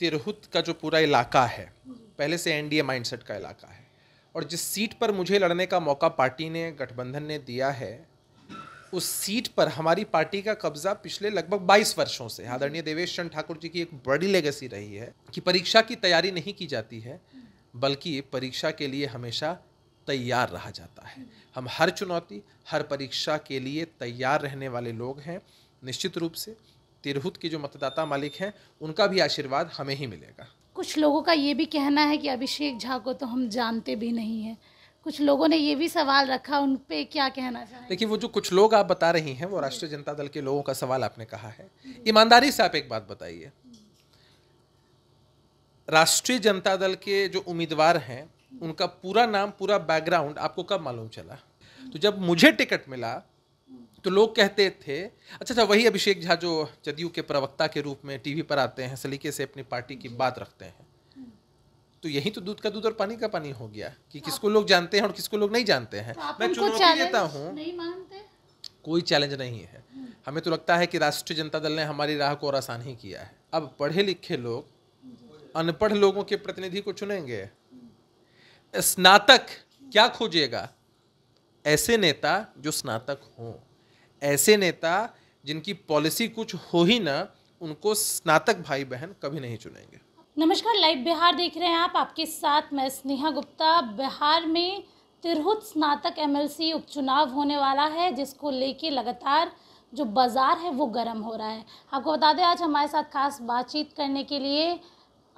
तिरहुत का जो पूरा इलाका है पहले से एनडीए माइंडसेट का इलाका है और जिस सीट पर मुझे लड़ने का मौका पार्टी ने गठबंधन ने दिया है उस सीट पर हमारी पार्टी का कब्जा पिछले लगभग 22 वर्षों से आदरणीय देवेश चंद्र ठाकुर जी की एक बड़ी लेगेसी रही है कि परीक्षा की तैयारी नहीं की जाती है बल्कि परीक्षा के लिए हमेशा तैयार रहा जाता है हम हर चुनौती हर परीक्षा के लिए तैयार रहने वाले लोग हैं निश्चित रूप से तिरहुत के जो मतदाता मालिक हैं उनका भी आशीर्वाद हमें ही मिलेगा कुछ लोगों का ये भी कहना है कि अभिषेक झा को तो हम जानते भी नहीं हैं कुछ लोगों ने ये भी सवाल रखा उन पर क्या कहना चाहिए देखिए वो जो कुछ लोग आप बता रही हैं वो राष्ट्रीय जनता दल के लोगों का सवाल आपने कहा है ईमानदारी से आप एक बात बताइए राष्ट्रीय जनता दल के जो उम्मीदवार हैं उनका पूरा नाम पूरा बैकग्राउंड आपको कब मालूम चला तो जब मुझे टिकट मिला तो लोग कहते थे अच्छा अच्छा वही अभिषेक झा जो जदयू के प्रवक्ता के रूप में टीवी पर आते हैं सलीके से अपनी पार्टी की बात रखते हैं तो यही तो दूध का दूध और पानी का पानी हो गया कि हाँ। किसको लोग जानते हैं और किसको लोग नहीं जानते हैं तो मैं चुनौती देता हूँ कोई चैलेंज नहीं है हम्म। हमें तो लगता है कि राष्ट्रीय जनता दल ने हमारी राह को और आसान ही किया है अब पढ़े लिखे लोग अनपढ़ लोगों के प्रतिनिधि को चुनेंगे हम्म। स्नातक क्या खोजेगा ऐसे नेता जो स्नातक हों ऐसे नेता जिनकी पॉलिसी कुछ हो ही ना उनको स्नातक भाई बहन कभी नहीं चुनेंगे नमस्कार लाइव बिहार देख रहे हैं आप आपके साथ मैं स्नेहा गुप्ता बिहार में तिरहुत स्नातक एमएलसी उपचुनाव होने वाला है जिसको लेके लगातार जो बाज़ार है वो गर्म हो रहा है आपको बता दें आज हमारे साथ खास बातचीत करने के लिए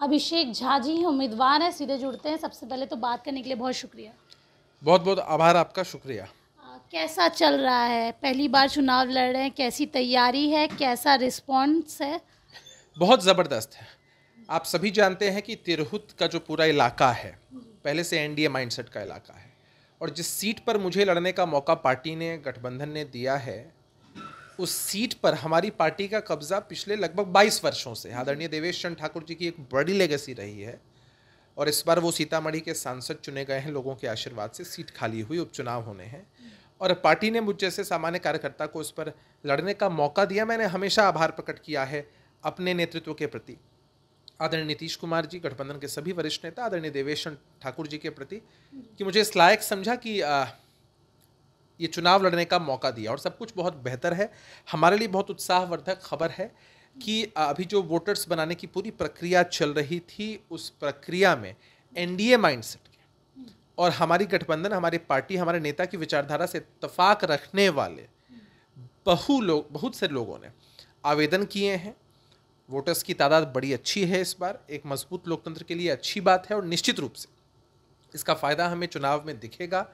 अभिषेक झा जी उम्मीदवार हैं सीधे जुड़ते हैं सबसे पहले तो बात करने के लिए बहुत शुक्रिया बहुत बहुत आभार आपका शुक्रिया कैसा चल रहा है पहली बार चुनाव लड़ रहे हैं कैसी तैयारी है कैसा रिस्पॉन्स है बहुत ज़बरदस्त है आप सभी जानते हैं कि तिरहुत का जो पूरा इलाका है पहले से एनडीए माइंडसेट का इलाका है और जिस सीट पर मुझे लड़ने का मौका पार्टी ने गठबंधन ने दिया है उस सीट पर हमारी पार्टी का कब्जा पिछले लगभग 22 वर्षों से आदरणीय देवेश चंद ठाकुर जी की एक बड़ी लेगेसी रही है और इस बार वो सीतामढ़ी के सांसद चुने गए हैं लोगों के आशीर्वाद से सीट खाली हुई उपचुनाव होने हैं और पार्टी ने मुझ जैसे सामान्य कार्यकर्ता को इस पर लड़ने का मौका दिया मैंने हमेशा आभार प्रकट किया है अपने नेतृत्व के प्रति आदरणीय नीतीश कुमार जी गठबंधन के सभी वरिष्ठ नेता आदरणीय देवेश ठाकुर जी के प्रति कि मुझे इस लायक समझा कि ये चुनाव लड़ने का मौका दिया और सब कुछ बहुत बेहतर है हमारे लिए बहुत उत्साहवर्धक खबर है कि अभी जो वोटर्स बनाने की पूरी प्रक्रिया चल रही थी उस प्रक्रिया में एनडीए माइंडसेट के और हमारी गठबंधन हमारी पार्टी हमारे नेता की विचारधारा से इतफाक रखने वाले बहु लोग बहुत से लोगों ने आवेदन किए हैं वोटर्स की तादाद बड़ी अच्छी है इस बार एक मजबूत लोकतंत्र के लिए अच्छी बात है और निश्चित रूप से इसका फ़ायदा हमें चुनाव में दिखेगा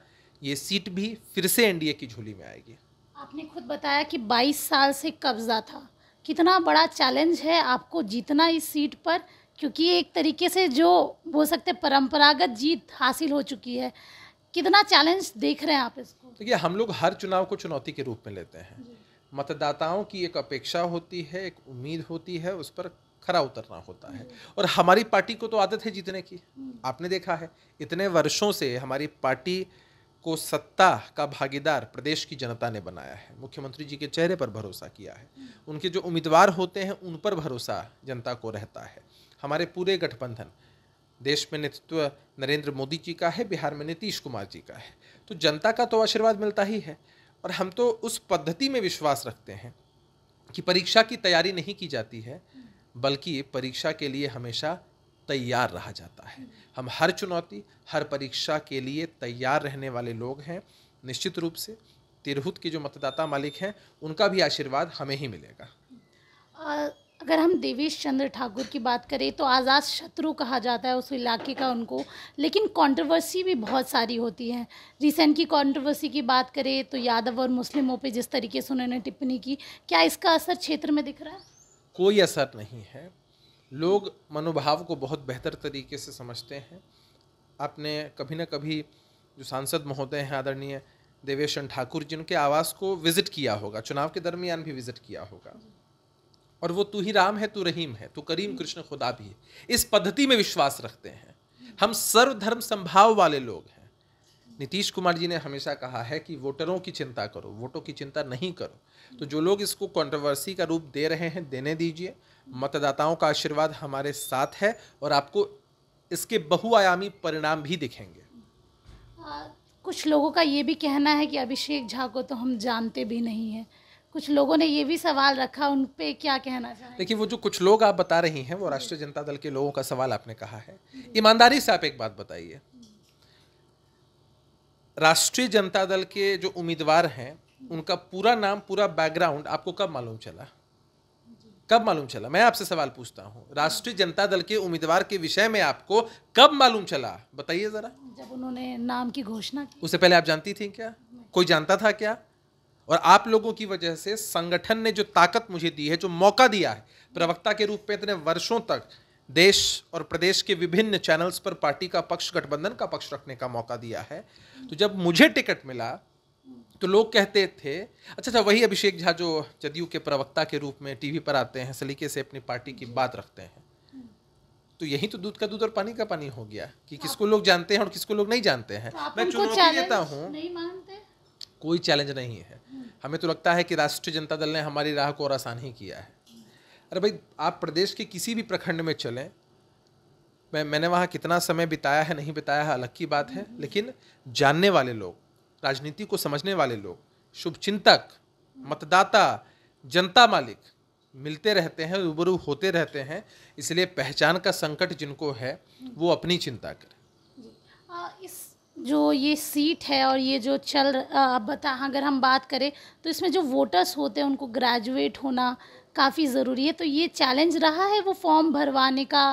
ये सीट भी फिर से एनडीए की झोली में आएगी आपने खुद बताया कि 22 साल से कब्जा था कितना बड़ा चैलेंज है आपको जीतना इस सीट पर क्योंकि एक तरीके से जो बोल सकते परंपरागत जीत हासिल हो चुकी है कितना चैलेंज देख रहे हैं आप इसको देखिए हम लोग हर चुनाव को चुनौती के रूप में लेते हैं मतदाताओं की एक अपेक्षा होती है एक उम्मीद होती है उस पर खरा उतरना होता है और हमारी पार्टी को तो आदत है जीतने की हम्म। आपने देखा है इतने वर्षों से हमारी पार्टी को सत्ता का भागीदार प्रदेश की जनता ने बनाया है मुख्यमंत्री जी के चेहरे पर भरोसा किया है उनके जो उम्मीदवार होते हैं उन पर भरोसा जनता को रहता है हमारे पूरे गठबंधन देश में नेतृत्व नरेंद्र मोदी जी का है बिहार में नीतीश कुमार जी का है तो जनता का तो आशीर्वाद मिलता ही है और हम तो उस पद्धति में विश्वास रखते हैं कि परीक्षा की तैयारी नहीं की जाती है बल्कि परीक्षा के लिए हमेशा तैयार रहा जाता है हम हर चुनौती हर परीक्षा के लिए तैयार रहने वाले लोग हैं निश्चित रूप से तिरहुत के जो मतदाता मालिक हैं उनका भी आशीर्वाद हमें ही मिलेगा आ, अगर हम देवेश चंद्र ठाकुर की बात करें तो आज़ाद शत्रु कहा जाता है उस इलाके का उनको लेकिन कंट्रोवर्सी भी बहुत सारी होती है रिसेंट की कंट्रोवर्सी की बात करें तो यादव और मुस्लिमों पे जिस तरीके से उन्होंने टिप्पणी की क्या इसका असर क्षेत्र में दिख रहा है कोई असर नहीं है लोग मनोभाव को बहुत बेहतर तरीके से समझते हैं आपने कभी ना कभी जो सांसद महोदय हैं आदरणीय देवेश ठाकुर जिनके आवास को विज़िट किया होगा चुनाव के दरमियान भी विज़िट किया होगा और वो तू ही राम है तू रहीम है तू करीम कृष्ण खुदा भी है इस पद्धति में विश्वास रखते हैं हम सर्वधर्म संभाव वाले लोग हैं नीतीश कुमार जी ने हमेशा कहा है कि वोटरों की चिंता करो वोटों की चिंता नहीं करो तो जो लोग इसको कंट्रोवर्सी का रूप दे रहे हैं देने दीजिए मतदाताओं का आशीर्वाद हमारे साथ है और आपको इसके बहुआयामी परिणाम भी दिखेंगे आ, कुछ लोगों का ये भी कहना है कि अभिषेक झा को तो हम जानते भी नहीं हैं कुछ लोगों ने ये भी सवाल रखा उन पर क्या कहना चाहिए देखिए वो जो कुछ लोग आप बता रही हैं वो राष्ट्रीय जनता दल के लोगों का सवाल आपने कहा है ईमानदारी से आप एक बात बताइए राष्ट्रीय जनता दल के जो उम्मीदवार हैं उनका पूरा नाम पूरा बैकग्राउंड आपको कब मालूम चला कब मालूम चला मैं आपसे सवाल पूछता हूँ राष्ट्रीय जनता दल के उम्मीदवार के विषय में आपको कब मालूम चला बताइए जरा जब उन्होंने नाम की घोषणा की उससे पहले आप जानती थी क्या कोई जानता था क्या और आप लोगों की वजह से संगठन ने जो ताकत मुझे दी है जो मौका दिया है प्रवक्ता के रूप में इतने वर्षों तक देश और प्रदेश के विभिन्न चैनल्स पर पार्टी का पक्ष गठबंधन का पक्ष रखने का मौका दिया है तो जब मुझे टिकट मिला तो लोग कहते थे अच्छा अच्छा वही अभिषेक झा जो जदयू के प्रवक्ता के रूप में टीवी पर आते हैं सलीके से अपनी पार्टी की बात रखते हैं तो यही तो दूध का दूध और पानी का पानी हो गया कि हाँ। किसको लोग जानते हैं और किसको लोग नहीं जानते हैं तो मैं चुनौती देता हूँ कोई चैलेंज नहीं है हम्म। हमें तो लगता है कि राष्ट्रीय जनता दल ने हमारी राह को और आसान ही किया है अरे भाई आप प्रदेश के किसी भी प्रखंड में चलें मैं मैंने वहाँ कितना समय बिताया है नहीं बिताया है अलग की बात है लेकिन जानने वाले लोग राजनीति को समझने वाले लोग शुभचिंतक मतदाता जनता मालिक मिलते रहते हैं रूबरू होते रहते हैं इसलिए पहचान का संकट जिनको है वो अपनी चिंता करें इस जो ये सीट है और ये जो चल बता अगर हम बात करें तो इसमें जो वोटर्स होते हैं उनको ग्रेजुएट होना काफ़ी ज़रूरी है तो ये चैलेंज रहा है वो फॉर्म भरवाने का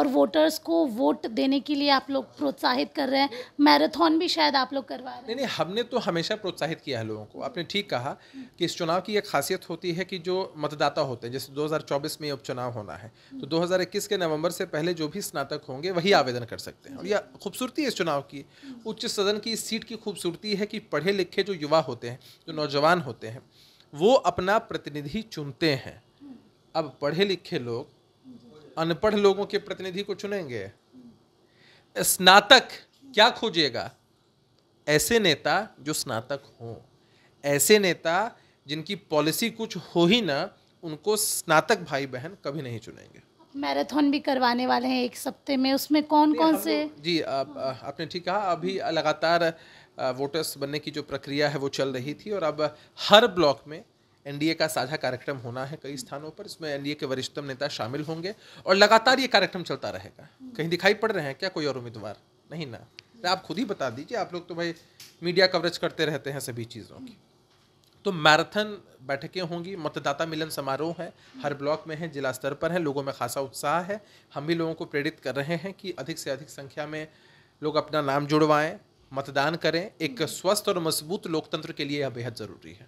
और वोटर्स को वोट देने के लिए आप लोग प्रोत्साहित कर रहे हैं मैराथन भी शायद आप लोग करवा रहे हैं नहीं नहीं हमने तो हमेशा प्रोत्साहित किया है लोगों को आपने ठीक कहा कि इस चुनाव की एक खासियत होती है कि जो मतदाता होते हैं जैसे 2024 में उपचुनाव होना है तो 2021 के नवंबर से पहले जो भी स्नातक होंगे वही आवेदन कर सकते हैं और यह खूबसूरती है इस चुनाव की उच्च सदन की इस सीट की खूबसूरती है कि पढ़े लिखे जो युवा होते हैं जो नौजवान होते हैं वो अपना प्रतिनिधि चुनते हैं अब पढ़े लिखे लोग अनपढ़ लोगों के प्रतिनिधि को चुनेंगे स्नातक क्या खोजेगा ऐसे नेता जो स्नातक हों ऐसे नेता जिनकी पॉलिसी कुछ हो ही ना उनको स्नातक भाई बहन कभी नहीं चुनेंगे मैराथन भी करवाने वाले हैं एक सप्ते में उसमें कौन कौन से जी आप, आपने ठीक कहा अभी लगातार वोटर्स बनने की जो प्रक्रिया है वो चल रही थी और अब हर ब्लॉक में एनडीए का साझा कार्यक्रम होना है कई स्थानों पर इसमें एनडीए के वरिष्ठतम नेता शामिल होंगे और लगातार ये कार्यक्रम चलता रहेगा कहीं दिखाई पड़ रहे हैं क्या कोई और उम्मीदवार नहीं ना तो आप खुद ही बता दीजिए आप लोग तो भाई मीडिया कवरेज करते रहते हैं सभी चीज़ों की तो मैराथन बैठकें होंगी मतदाता मिलन समारोह है हर ब्लॉक में है जिला स्तर पर है लोगों में खासा उत्साह है हम भी लोगों को प्रेरित कर रहे हैं कि अधिक से अधिक संख्या में लोग अपना नाम जुड़वाएं मतदान करें एक स्वस्थ और मजबूत लोकतंत्र के लिए यह बेहद ज़रूरी है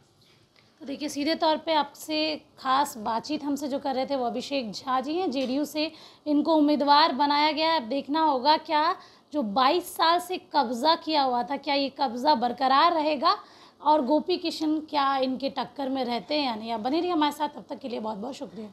तो देखिए सीधे तौर पे आपसे खास बातचीत हमसे जो कर रहे थे वो अभिषेक झा जी हैं जेडीयू से इनको उम्मीदवार बनाया गया है अब देखना होगा क्या जो 22 साल से कब्ज़ा किया हुआ था क्या ये कब्ज़ा बरकरार रहेगा और गोपी किशन क्या इनके टक्कर में रहते हैं या नहीं बने रही हमारे साथ तब तक के लिए बहुत बहुत शुक्रिया